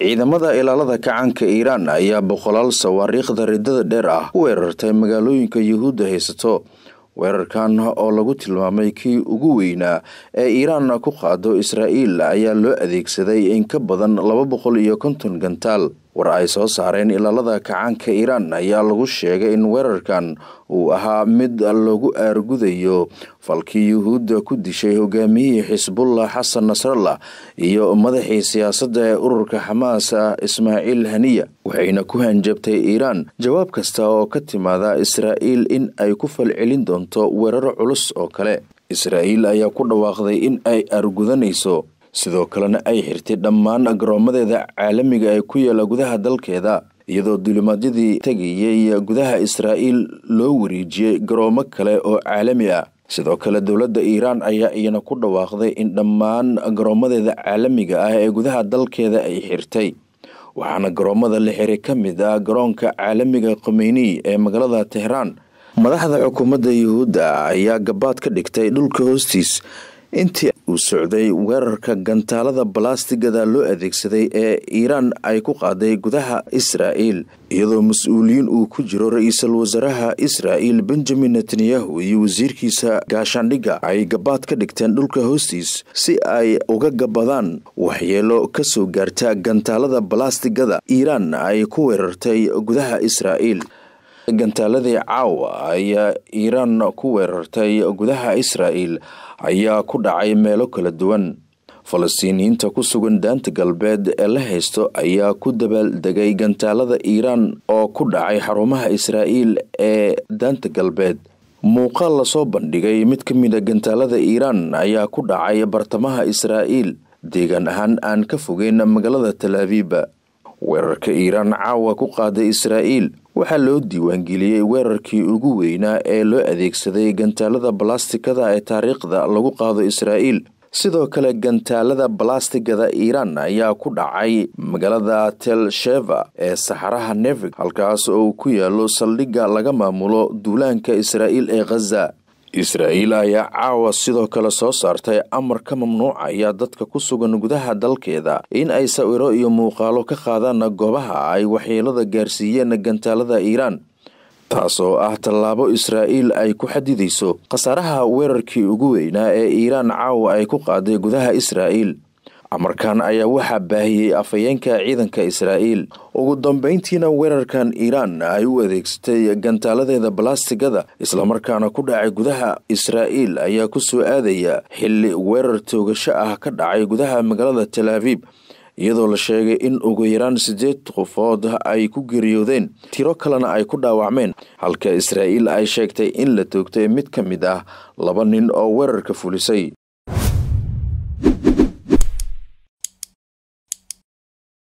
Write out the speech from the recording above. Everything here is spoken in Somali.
ciidamada ilaalada kacaanka iiraan ayaa boqolaal sawaariikhda ridada dheer ah u weerartay magaalooyinka yuhuudda haysato weerarkan oo lagu tilmaamay kii ugu weynaa ee iiraan ku qaado israa'iil ayaa loo adeegsaday in ka badan laba boqol iyo konton gantaal war ay soo saareen ilaalada kacaanka iiraan ayaa lagu sheegay in weerarkan uu ahaa mid lagu aargudayo falkii yuhuudda ku dishay hogaamiyihii xisbullah xasan nasrallah iyo madaxii siyaasadda ee ururka xamaas ah, ismaaciil haniya waxayna ku hanjabtay iiraan jawaab kasta oo ka timaada israa'iil in ay ku falcelin doonto weerar culus oo kale israa'iil ayaa ku dhawaaqday in ay aargudanayso sidoo kalena ay xirtay dhammaan garoomadeeda caalamiga ah ee ku yaala gudaha dalkeeda iyadoo duulimaadyadii tegayay gudaha israa'iil loo wareejiyey garoomo kale oo caalami ah sidoo kale dowladda iiraan ayaa iyana ku dhawaaqday in dhammaan garoomadeeda caalamiga ah ee gudaha dalkeeda ay xirtay waxaana garoomada la xiray ka mid ah garoonka caalamiga khomeyni ee magaalada tehraan madaxda xukuumadda yuhuudda ayaa gabaad ka dhigtay dhulka hoostiis intii uu socday weerarka gantaalada balaastigada loo adeegsaday ee iiraan ay ku qaaday gudaha israa'iil iyadoo mas-uuliyiin uu ku jiro ra-iisul wasaaraha israa'iil benjamin netanyahu iyo wasiirkiisa gaashaandhigga ay gabaad ka dhigteen dhulka hoostiis si ay uga gabadaan waxyeelo ka soo gaarta gantaalada balaastigada iiraan ay ku weerartay gudaha israa'iil gantaaladii caawa ayaa iiraan ku weerartay gudaha israa'el ayaa ku dhacay meelo kala duwan falastiiniyiinta ku sugan daanta galbeed ee la haysto ayaa ku dabaal degay gantaalada iiraan oo ku dhacay xarumaha israa'iil ee daanta galbeed muuqaal lasoo bandhigay mid ka mid a ah gantaalada iiraan ayaa ku dhacay bartamaha israa'iil deegaan ahaan aan ka fogeyn magaalada talabiba weerarka iiraan caawa ku qaaday israa'iil waxaa loo diiwaangeliyey weerarkii ugu weynaa ee loo adeegsaday gantaalada balastikada ee taariikhda lagu qaado israa'iil sidoo kale gantaalada balastigada iiraan ayaa ku dhacay magaalada tel sheva ee saxaraha nevig halkaas oo uu ku yaalo saldhigga laga maamulo duulaanka israa'iil ee khaza israa'iil ayaa caawa sidoo kale soo saartay amar ka mamnuucaya dadka ku sugan gudaha dalkeeda in ay sawiro iyo muuqaalo ka qaadaan goobaha ay waxyeelada gaarsiiyeen gantaalada iiraan taasoo ah tallaabo israa'iil ay ku xadidayso khasaaraha weerarkii ugu weynaa ee iiraan caawa ay ku qaaday gudaha israa'iil amarkan ayaa waxaa baahiyey afhayeenka ciidanka israa'iil ugu dambayntiina weerarkan iiraan ay u adeegsatay gantaaladeeda balaastigada islamarkaana ku dhacay gudaha israa'iil ayaa ku soo aadaya xilli weerar toogasho ah ka dhacay gudaha magaalada tel abiib iyadoo la sheegay in ugu yaraan siddeed qofood ay ku geeriyoodeen tiro kalena ay ku dhaawacmeen halka israa'iil ay sheegtay in la toogtay mid ka mid ah laba nin oo weerarka fulisay